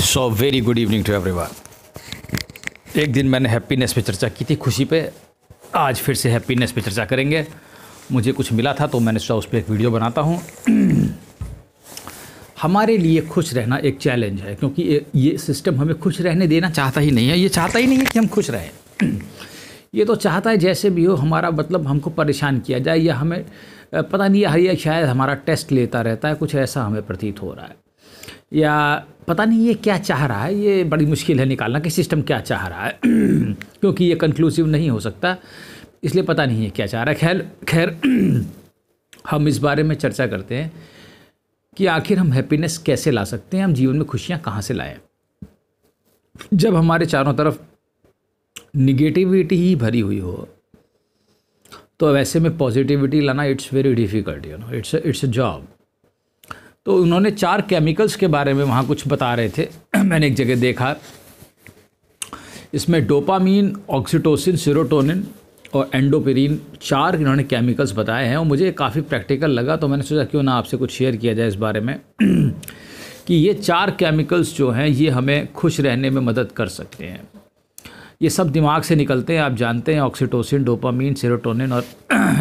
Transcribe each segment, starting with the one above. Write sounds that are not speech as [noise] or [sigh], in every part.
so very good evening to one एक दिन मैंने हैप्पीनेस पे चर्चा की थी खुशी पे आज फिर से हैप्पीनेस पे चर्चा करेंगे मुझे कुछ मिला था तो मैंने सोचा उस पर एक वीडियो बनाता हूँ हमारे लिए खुश रहना एक चैलेंज है क्योंकि ये सिस्टम हमें खुश रहने देना चाहता ही नहीं है ये चाहता ही नहीं है कि हम खुश रहें ये तो चाहता है जैसे भी हो हमारा मतलब हमको परेशान किया जाए या हमें पता नहीं है या शायद हमारा टेस्ट लेता रहता है कुछ ऐसा हमें प्रतीत हो रहा है या पता नहीं ये क्या चाह रहा है ये बड़ी मुश्किल है निकालना कि सिस्टम क्या चाह रहा है [clears throat] क्योंकि ये कंक्लूसिव नहीं हो सकता इसलिए पता नहीं है क्या चाह रहा है खैर खैर [clears throat] हम इस बारे में चर्चा करते हैं कि आखिर हम हैप्पीनेस कैसे ला सकते हैं हम जीवन में खुशियाँ कहाँ से लाएँ जब हमारे चारों तरफ निगेटिविटी ही भरी हुई हो तो वैसे में पॉजिटिविटी लाना it's very difficult you know it's it's a job तो उन्होंने चार केमिकल्स के बारे में वहाँ कुछ बता रहे थे [clears throat] मैंने एक जगह देखा इसमें डोपामीन ऑक्सीटोसिन सीरोटोनिन और एंडोपेरिन चार इन्होंने केमिकल्स बताए हैं और मुझे काफ़ी प्रैक्टिकल लगा तो मैंने सोचा क्यों ना आपसे कुछ शेयर किया जाए इस बारे में [clears throat] कि ये चार केमिकल्स जो हैं ये हमें खुश रहने में मदद कर सकते हैं ये सब दिमाग से निकलते हैं आप जानते हैं ऑक्सीटोसिन डोपामीन सेरोटोनिन और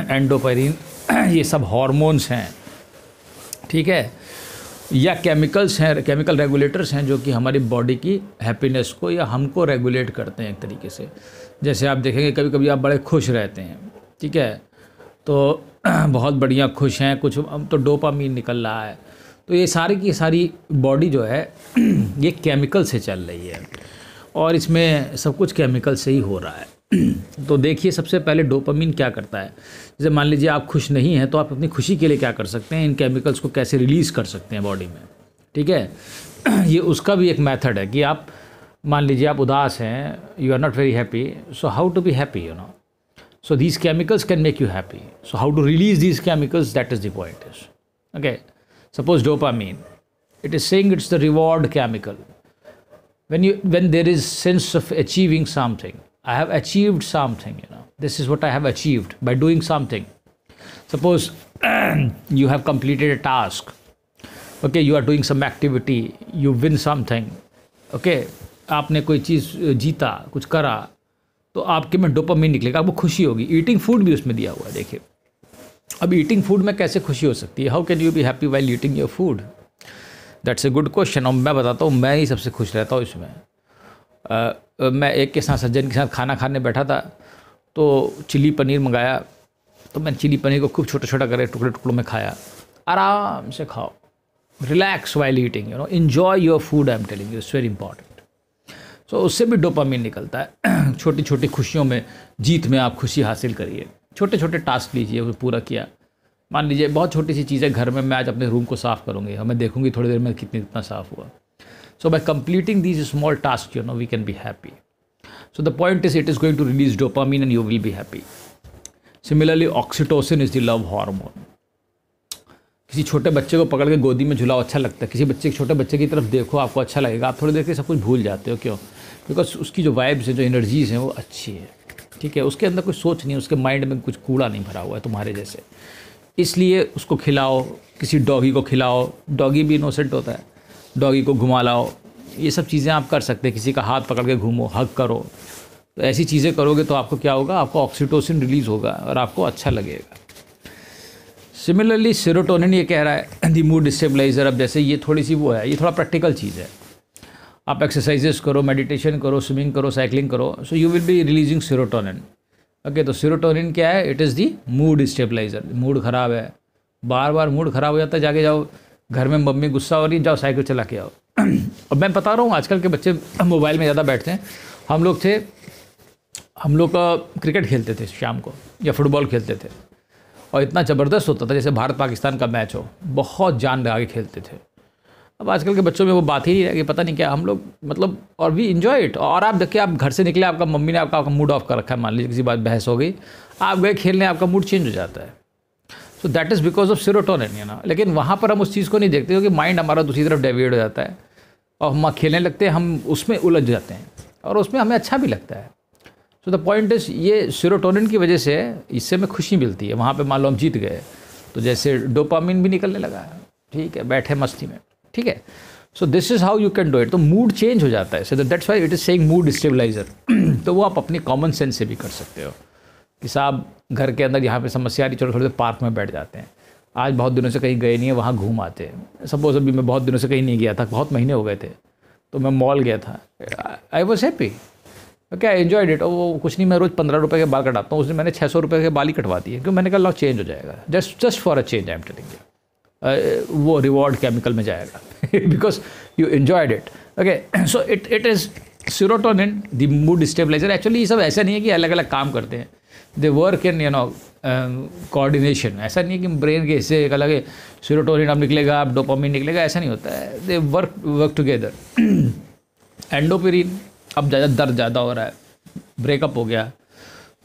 एंडोपेरिन [clears throat] [clears throat] ये सब हॉर्मोन्स हैं ठीक है या केमिकल्स हैं केमिकल रेगुलेटर्स हैं जो कि हमारी बॉडी की हैप्पीनेस को या हमको रेगुलेट करते हैं एक तरीके से जैसे आप देखेंगे कभी कभी आप बड़े खुश रहते हैं ठीक है तो [clears throat] बहुत बढ़िया खुश हैं कुछ तो डोपामीन निकल रहा है तो ये सारी की सारी बॉडी जो है ये केमिकल से चल रही है और इसमें सब कुछ केमिकल से ही हो रहा है [clears throat] तो देखिए सबसे पहले डोपामिन क्या करता है जैसे मान लीजिए आप खुश नहीं हैं तो आप अपनी खुशी के लिए क्या कर सकते हैं इन केमिकल्स को कैसे रिलीज़ कर सकते हैं बॉडी में ठीक है [clears throat] ये उसका भी एक मेथड है कि आप मान लीजिए आप उदास हैं you are not very happy so how to be happy you know so these chemicals can make you happy so how to release these chemicals that is the point is okay suppose dopamine it is saying it's the reward chemical when you when there is sense of achieving something i have achieved something you know this is what i have achieved by doing something suppose [clears throat] you have completed a task okay you are doing some activity you win something okay आपने कोई चीज़ जीता कुछ करा तो आपके में dopamine निकलेगा आपको खुशी होगी ईटिंग फूड भी उसमें दिया हुआ है देखिए अब ईटिंग फूड में कैसे खुशी हो सकती है how can you be happy while eating your food that's a good question और मैं बताता हूँ मैं ही सबसे खुश रहता हूँ इसमें आ, मैं एक के साथ सज्जन के साथ खाना खाने बैठा था तो चिली पनीर मंगाया तो मैंने चिली पनीर को खूब छोटा छोटा करे टुकड़े टुकड़ों में खाया आराम से खाओ relax while eating you know enjoy your food I am telling you it's very important so उससे भी डोपामीन निकलता है [clears throat] छोटी छोटी खुशियों में जीत में आप खुशी हासिल करिए छोटे छोटे टास्क लीजिए उसे पूरा किया मान लीजिए बहुत छोटी सी चीज़ है घर में मैं आज अपने रूम को साफ़ करूँगी हमें देखूँगी थोड़ी देर में कितने कितना साफ़ हुआ so by completing these small task you know we can be happy so the point is it is going to release dopamine and you will be happy similarly oxytocin is the love hormone किसी छोटे बच्चे को पकड़ के गोदी में झुलाओ अच्छा लगता है किसी बच्चे के छोटे बच्चे की तरफ देखो आपको अच्छा लगेगा आप थोड़ी देर के सब कुछ भूल जाते हो क्यों बिकॉज उसकी जो वाइब्स हैं जो एनर्जीज़ हैं वो अच्छी है ठीक है उसके अंदर कोई सोच नहीं है उसके माइंड में कुछ कूड़ा नहीं भरा हुआ है तुम्हारे जैसे इसलिए उसको खिलाओ किसी डॉगी को खिलाओ डॉगी भी इनोसेंट होता है डॉगी को घुमा लाओ ये सब चीज़ें आप कर सकते हैं किसी का हाथ पकड़ के घूमो हक करो तो ऐसी चीज़ें करोगे तो आपको क्या होगा आपको ऑक्सीटोसिन रिलीज़ होगा और आपको अच्छा लगेगा सिमिलरली सीरोटोनिन ये कह रहा है दी मूड स्टेबलाइज़र अब जैसे ये थोड़ी सी वो है ये थोड़ा प्रैक्टिकल चीज़ है आप एक्सरसाइजेस करो मेडिटेशन करो स्विमिंग करो साइकिलिंग करो so you will be releasing serotonin okay तो सीरोटोनिन क्या है it is the mood stabiliser mood ख़राब है बार बार मूड ख़राब हो जाता है जाके जाओ घर में मम्मी गुस्सा हो रही जाओ साइकिल चला के आओ अब मैं बता रहा हूँ आजकल के बच्चे मोबाइल में ज़्यादा बैठते हैं हम लोग थे हम लोग क्रिकेट खेलते थे शाम को या फुटबॉल खेलते थे और इतना ज़बरदस्त होता था जैसे भारत पाकिस्तान का मैच हो बहुत जान लगा के खेलते थे अब आजकल के बच्चों में वो बात ही नहीं रह पता नहीं क्या हम लोग मतलब और वी इन्जॉय इट और आप देखिए आप घर से निकले आपका मम्मी ने आपका आपका मूड ऑफ कर रखा है मान लीजिए किसी बात बहस हो गई आप गए खेलने आपका मूड चेंज हो जाता है so that is because of serotonin है ना लेकिन वहाँ पर हम उस चीज़ को नहीं देखते क्योंकि माइंड हमारा दूसरी तरफ डेविएट हो जाता है और हम खेलने लगते हैं हम उसमें उलझ जाते हैं और उसमें हमें अच्छा भी लगता है सो द पॉइंट इज ये सिरोटोनिन की वजह से इससे हमें खुशी मिलती है वहाँ पर मान लो हम जीत गए तो जैसे डोपामिन भी निकलने लगा ठीक है बैठे मस्ती में ठीक है so this is how you can do it तो मूड चेंज हो जाता है so that's why it is saying mood stabiliser तो वो आप अपने कॉमन सेंस से भी कर सकते हो कि साहब घर के अंदर यहाँ पे समस्या आ रही चलो छोटे पार्क में बैठ जाते हैं आज बहुत दिनों से कहीं गए नहीं है वहाँ घूम आते हैं सपोज अभी मैं बहुत दिनों से कहीं नहीं गया था बहुत महीने हो गए थे तो मैं मॉल गया था I was happy okay I enjoy it और वो कुछ नहीं मैं रोज़ पंद्रह रुपये के बाल कटाता हूँ उसने मैंने छः सौ रुपये के बाल ही कटवा दिए क्योंकि मैंने कहा लॉ चेंज हो जाएगा just just for a change I am telling you वो रिवॉर्ड केमिकल में जाएगा because you enjoyed it okay so it it is serotonin the mood stabiliser actually ये सब ऐसा नहीं है कि अलग अलग काम करते हैं they work in you know coordination ऐसा नहीं है कि ब्रेन के हिस्से एक अलग है सीरोटोनिन अब निकलेगा अब डोपामिन निकलेगा ऐसा नहीं होता है they work work together endorphin अब ज़्यादा दर्द ज़्यादा हो रहा है ब्रेकअप हो गया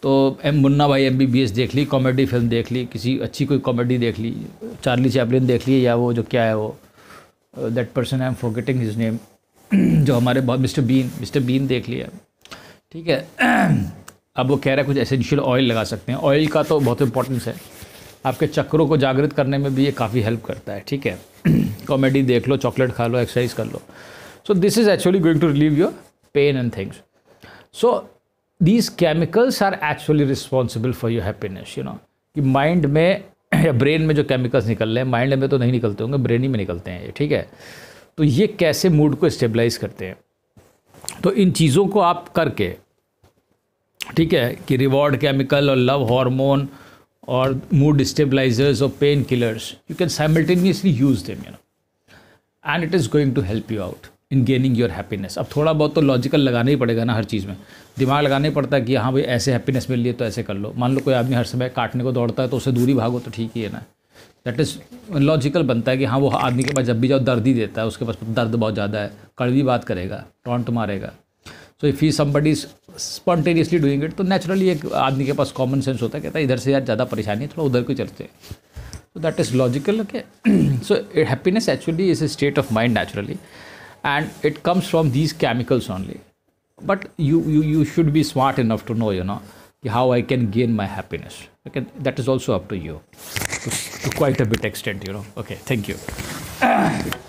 तो एम मुन्ना भाई एम बी बी एस देख ली कॉमेडी फिल्म देख ली किसी अच्छी कोई कॉमेडी देख ली चार्ली चैपलिन देख ली या वो जो क्या है वो that person I am forgetting his name जो हमारे मिस्टर बीन मिस्टर बीन देख लिया ठीक है [clears throat] अब वो कह रहा है कुछ एसेंशियल ऑयल लगा सकते हैं ऑयल का तो बहुत इंपॉर्टेंस है आपके चक्रों को जागृत करने में भी ये काफ़ी हेल्प करता है ठीक है कॉमेडी [clears throat] देख लो चॉकलेट खा लो एक्सरसाइज कर लो so this is actually going to relieve your pain and things so these chemicals are actually responsible for your happiness you know कि माइंड में या ब्रेन में जो केमिकल्स निकल रहे हैं माइंड में तो नहीं निकलते होंगे ब्रेन ही में निकलते हैं ये ठीक है तो ये कैसे मूड को स्टेबलाइज करते हैं तो इन चीज़ों को आप करके ठीक है कि रिवॉर्ड केमिकल और लव हार्मोन और मूड स्टेबलाइजर्स और pain killers you can simultaneously use them you know and it is going to help you out in gaining your happiness अब थोड़ा बहुत तो लॉजिकल लगाना ही पड़ेगा ना हर चीज़ में दिमाग लगाना ही पड़ता है कि हाँ भाई ऐसे हैप्पीनेस मिल रही है तो ऐसे कर लो मान लो कोई आदमी हर समय काटने को दौड़ता है तो उसे दूरी भागो तो ठीक ही है ना दैट इज़ लॉजिकल बनता है कि हाँ वो आदमी के पास जब भी जाओ दर्द ही देता है उसके पास दर्द बहुत ज़्यादा है कड़वी बात करेगा टॉन्ट मारेगा so if he somebody spontaneously doing it तो नेचुरली एक आदमी के पास कॉमन सेंस होता है कहता है इधर से यार ज़्यादा परेशानी है थोड़ा उधर को चलते हैं तो that is logical okay so happiness actually is a state of mind naturally and it comes from these chemicals only but you you, you should be smart enough to know you know how i can gain my happiness okay that is also up to you to, to quite a bit extent you know okay thank you